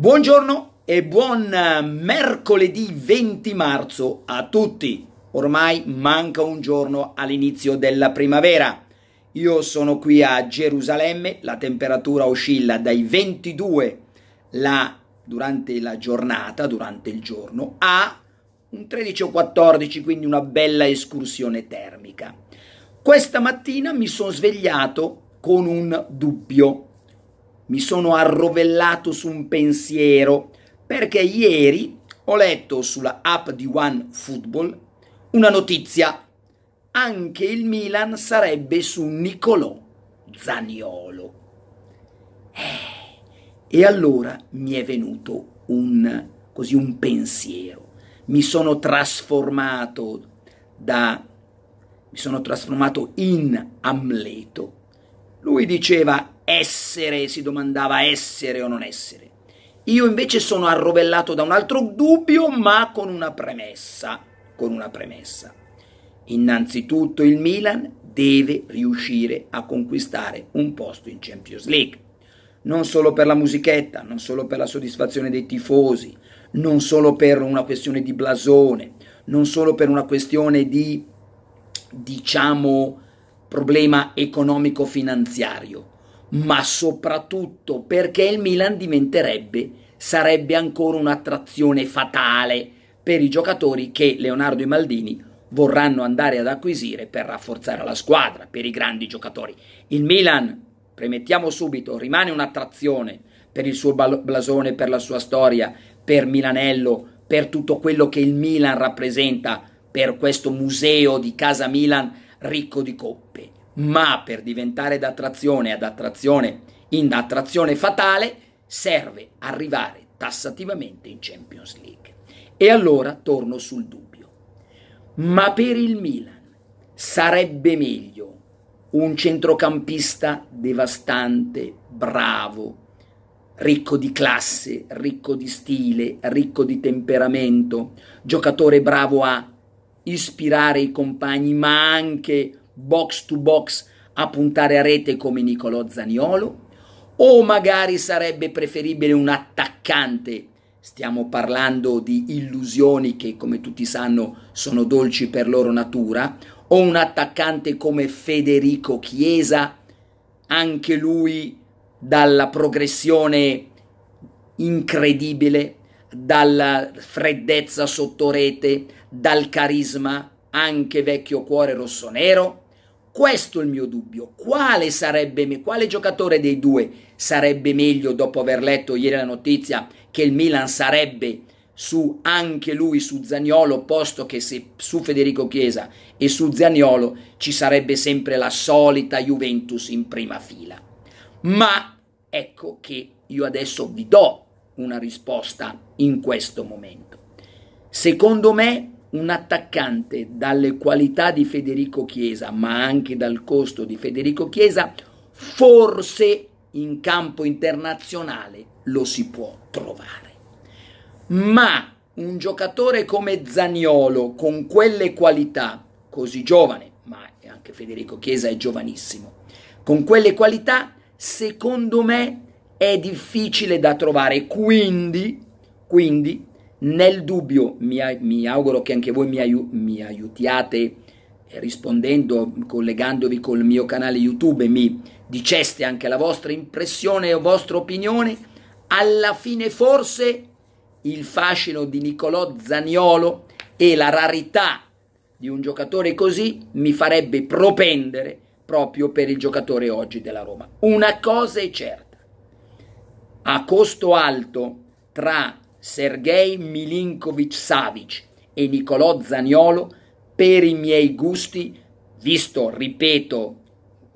Buongiorno e buon eh, mercoledì 20 marzo a tutti. Ormai manca un giorno all'inizio della primavera. Io sono qui a Gerusalemme, la temperatura oscilla dai 22 la, durante la giornata, durante il giorno, a un 13 o 14, quindi una bella escursione termica. Questa mattina mi sono svegliato con un dubbio mi sono arrovellato su un pensiero perché ieri ho letto sulla app di One Football una notizia. Anche il Milan sarebbe su Nicolò Zaniolo. Eh, e allora mi è venuto un, così, un pensiero. Mi sono trasformato da mi sono trasformato in Amleto. Lui diceva essere, si domandava essere o non essere. Io invece sono arrovellato da un altro dubbio, ma con una premessa, con una premessa. Innanzitutto il Milan deve riuscire a conquistare un posto in Champions League. Non solo per la musichetta, non solo per la soddisfazione dei tifosi, non solo per una questione di blasone, non solo per una questione di, diciamo, problema economico-finanziario, ma soprattutto perché il Milan diventerebbe, sarebbe ancora un'attrazione fatale per i giocatori che Leonardo e Maldini vorranno andare ad acquisire per rafforzare la squadra, per i grandi giocatori. Il Milan, premettiamo subito, rimane un'attrazione per il suo blasone, per la sua storia, per Milanello, per tutto quello che il Milan rappresenta, per questo museo di casa Milan ricco di coppe ma per diventare da attrazione ad attrazione in attrazione fatale serve arrivare tassativamente in Champions League. E allora torno sul dubbio. Ma per il Milan sarebbe meglio un centrocampista devastante, bravo, ricco di classe, ricco di stile, ricco di temperamento, giocatore bravo a ispirare i compagni, ma anche box to box a puntare a rete come Nicolò Zaniolo, o magari sarebbe preferibile un attaccante. Stiamo parlando di illusioni che, come tutti sanno, sono dolci per loro natura, o un attaccante come Federico Chiesa, anche lui dalla progressione incredibile, dalla freddezza sotto rete, dal carisma, anche vecchio cuore rossonero, questo è il mio dubbio. Quale, sarebbe, quale giocatore dei due sarebbe meglio dopo aver letto ieri la notizia che il Milan sarebbe su anche lui su Zaniolo, posto che se su Federico Chiesa e su Zaniolo ci sarebbe sempre la solita Juventus in prima fila. Ma ecco che io adesso vi do una risposta in questo momento. Secondo me un attaccante dalle qualità di Federico Chiesa, ma anche dal costo di Federico Chiesa, forse in campo internazionale lo si può trovare. Ma un giocatore come Zaniolo, con quelle qualità, così giovane, ma anche Federico Chiesa è giovanissimo, con quelle qualità, secondo me è difficile da trovare. Quindi, quindi nel dubbio mi, mi auguro che anche voi mi, aiu mi aiutiate eh, rispondendo, collegandovi col mio canale YouTube mi diceste anche la vostra impressione o vostra opinione, alla fine forse il fascino di Nicolò Zaniolo e la rarità di un giocatore così mi farebbe propendere proprio per il giocatore oggi della Roma. Una cosa è certa, a costo alto tra Sergei Milinkovic Savic e Nicolò Zaniolo, per i miei gusti, visto, ripeto,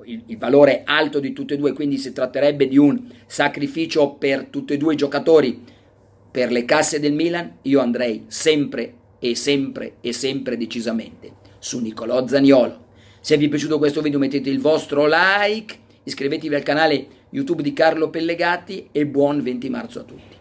il, il, valore alto di tutte e due, quindi si tratterebbe di un sacrificio per tutti e due i giocatori per le casse del Milan, io andrei sempre e sempre e sempre decisamente su Nicolò Zaniolo. Se vi è piaciuto questo video mettete il vostro like, iscrivetevi al canale YouTube di Carlo Pellegatti e buon 20 marzo a tutti.